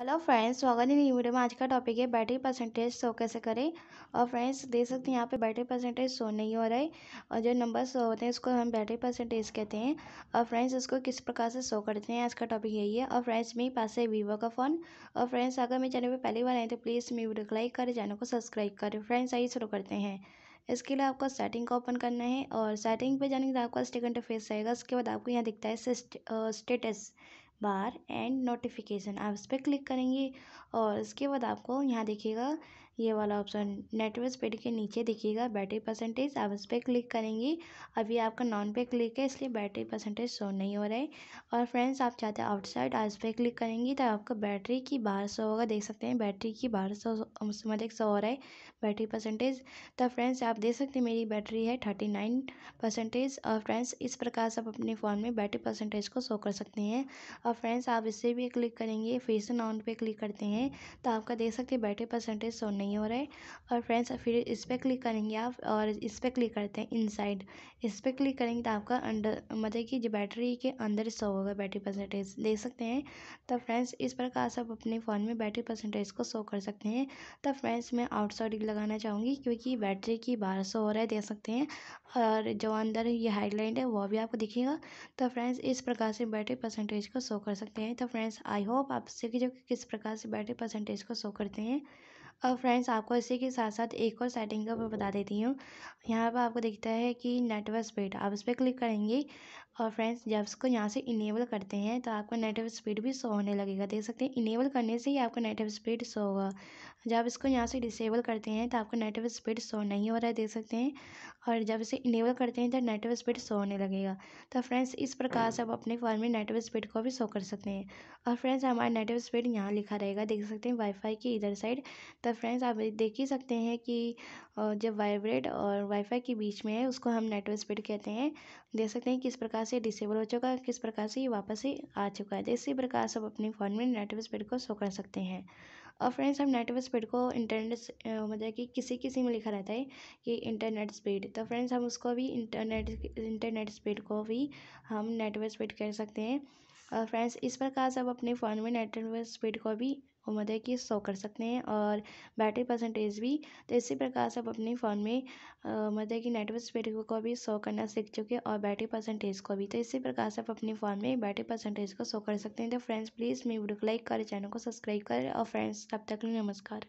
hello friends स्वागत है video में आज का टॉपिक है बैटरी परसेंटेज शो कैसे करें और फ्रेंड्स देख सकते हैं यहाँ पे बैटरी परसेंटेज शो नहीं हो रहा है और जो नंबर शो होते हैं उसको हम बैटरी परसेंटेज कहते हैं और फ्रेंड्स इसको किस प्रकार से शो करते हैं आज का टॉपिक यही है और फ्रेंड्स मेरे पास है वीवो का फ़ोन और फ्रेंड्स अगर मेरे चैनल पर पहली बार आए तो प्लीज़ मेरी वीडियो को लाइक करें चैनल को सब्सक्राइब करें फ्रेंड्स आइए शुरू करते हैं इसके लिए आपको सेटिंग को ओपन करना है और सेटिंग पे जाने के बाद आपका स्टेक इंटरफेस आएगा उसके बाद आपको यहाँ दिखता है स्टेटस बार एंड नोटिफिकेशन आप इस पर क्लिक करेंगे और इसके बाद आपको यहाँ देखिएगा ये वाला ऑप्शन नेटवर्क स्पीड के नीचे दिखेगा बैटरी परसेंटेज आप इस पर क्लिक करेंगी अभी आपका नॉन पे क्लिक है इसलिए बैटरी परसेंटेज शो नहीं हो रहा है और फ्रेंड्स आप चाहते हैं आउटसाइड आज इस पर क्लिक करेंगी तो आपका बैटरी की बारह सौ होगा देख सकते हैं बैटरी की बारह सौ मतलब सौ हो रहा है बैटरी परसेंटेज तो फ्रेंड्स आप देख सकते हैं मेरी बैटरी है थर्टी नाइन परसेंटेज और फ्रेंड्स इस प्रकार से आप अपने फ़ोन में बैटरी परसेंटेज को शो कर सकते हैं और फ्रेंड्स आप इससे भी क्लिक करेंगे फिर से नॉन पे क्लिक करते हैं तो आपका देख सकते हैं बैटरी परसेंटेज शो नहीं नहीं हो रहे और फ्रेंड्स फिर इस पर क्लिक करेंगे आप और इस पर क्लिक करते हैं इनसाइड इस पर क्लिक करेंगे तो आपका अंडर मतलब कि जो बैटरी के अंदर सो होगा बैटरी परसेंटेज देख सकते हैं तो फ्रेंड्स इस प्रकार से आप अपने फ़ोन में बैटरी परसेंटेज को शो कर सकते हैं तो फ्रेंड्स मैं आउटसाइड लगाना चाहूँगी क्योंकि बैटरी की बारह सौ हो रहा है देख सकते हैं और जो अंदर ये हाईलाइट है वो भी आपको दिखेगा तो फ्रेंड्स इस प्रकार से बैटरी परसेंटेज को शो कर सकते हैं तो फ्रेंड्स आई होप आप कि जो किस प्रकार से बैटरी परसेंटेज को शो करते हैं अब फ्रेंड्स आपको इसी के साथ साथ एक और सेटिंग का बता देती हूँ यहाँ पर आपको दिखता है कि नेटवर्क स्पीड आप इस पर क्लिक करेंगे और फ्रेंड्स जब इसको यहाँ से इनेबल करते हैं तो आपका नेटवर्क स्पीड भी शो होने लगेगा देख सकते हैं इनेबल करने से ही आपका नेटवर्क स्पीड शो होगा जब इसको यहाँ से डिसेबल करते हैं तो आपका नेटवर्क स्पीड शो नहीं हो रहा है देख सकते हैं और जब इसे इनेबल करते हैं तो नेटवर्क स्पीड शो होने लगेगा तो फ्रेंड्स इस प्रकार से आप अपने फ़ोन में नेटिव स्पीड को भी शो कर सकते हैं और फ्रेंड्स हमारा नेटवर्क स्पीड यहाँ लिखा रहेगा देख सकते हैं वाईफाई की इधर साइड तो फ्रेंड्स आप देख ही सकते हैं कि जब वाइब्रेट और वाईफाई के बीच में है उसको हम नेटवर्क स्पीड कहते हैं देख सकते हैं किस प्रकार से डिसेबल हो चुका है किस प्रकार से ये वापस ही आ चुका है तो इसी प्रकार से आप अपने फ़ोन में नेटवर्क स्पीड को शो कर सकते हैं और फ्रेंड्स हम नेटवर्क स्पीड को इंटरनेट मतलब कि किसी किसी में लिखा रहता है कि इंटरनेट स्पीड तो फ्रेंड्स हम उसको भी इंटरनेट इंटरनेट स्पीड को भी हम नेटवर्क स्पीड कह सकते हैं और फ्रेंड्स इस प्रकार से आप अपने फ़ोन में नेटवर्क स्पीड को भी वो मदर की शो कर सकते हैं और बैटरी परसेंटेज भी तो इसी प्रकार से आप अपने फ़ोन में मदर की नेटवर्क स्पीड को भी शो करना सीख चुके हैं और बैटरी परसेंटेज को भी तो इसी प्रकार से आप अपने फ़ोन में बैटरी परसेंटेज को शो कर सकते हैं तो फ्रेंड्स प्लीज़ मेरी वीडियो को लाइक करें चैनल को सब्सक्राइब करें और फ्रेंड्स तब तक नमस्कार